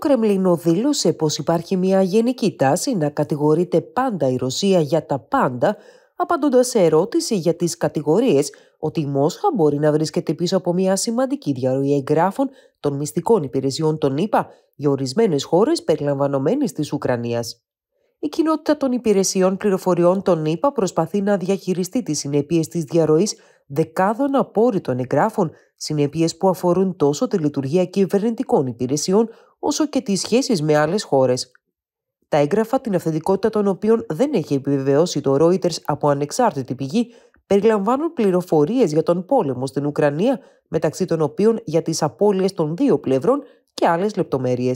Το Κρεμλίνο δήλωσε πως υπάρχει μια γενική τάση να κατηγορείται πάντα η Ρωσία για τα πάντα, απαντώντας σε ερώτηση για τις κατηγορίες ότι η Μόσχα μπορεί να βρίσκεται πίσω από μια σημαντική διαρροή εγγράφων των μυστικών υπηρεσιών των ΗΠΑ για ορισμένες χώρες περιλαμβανομένης της Ουκρανίας η κοινότητα των υπηρεσιών πληροφοριών των ΗΠΑ προσπαθεί να διαχειριστεί τις συνέπειες της διαρροής δεκάδων απόρριτων εγγράφων, συνέπειες που αφορούν τόσο τη λειτουργία κυβερνητικών υπηρεσιών όσο και τις σχέσεις με άλλες χώρες. Τα έγγραφα, την αυθεντικότητα των οποίων δεν έχει επιβεβαιώσει το Reuters από ανεξάρτητη πηγή, περιλαμβάνουν πληροφορίες για τον πόλεμο στην Ουκρανία, μεταξύ των οποίων για τις απώλειες των δύο πλευρών και άλλες λεπτομέρειες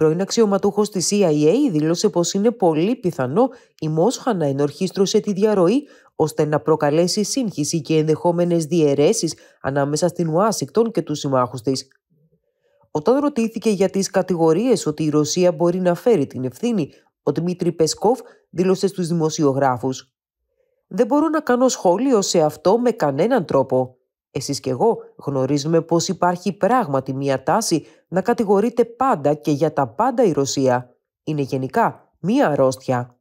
πρώην αξιωματούχος της CIA δήλωσε πως είναι πολύ πιθανό η Μόσχα να ενορχίστρωσε τη διαρροή ώστε να προκαλέσει σύγχυση και ενδεχόμενες διαιρέσεις ανάμεσα στην Ουάσιγκτον και τους συμμάχους της. Όταν ρωτήθηκε για τις κατηγορίες ότι η Ρωσία μπορεί να φέρει την ευθύνη, ο Δημήτρη Πεσκόφ δήλωσε στους δημοσιογράφους: Δεν μπορώ να κάνω σχόλιο σε αυτό με κανέναν τρόπο. Εσείς και εγώ γνωρίζουμε πως υπάρχει πράγματι μία τάση να κατηγορείται πάντα και για τα πάντα η Ρωσία. Είναι γενικά μία αρρώστια.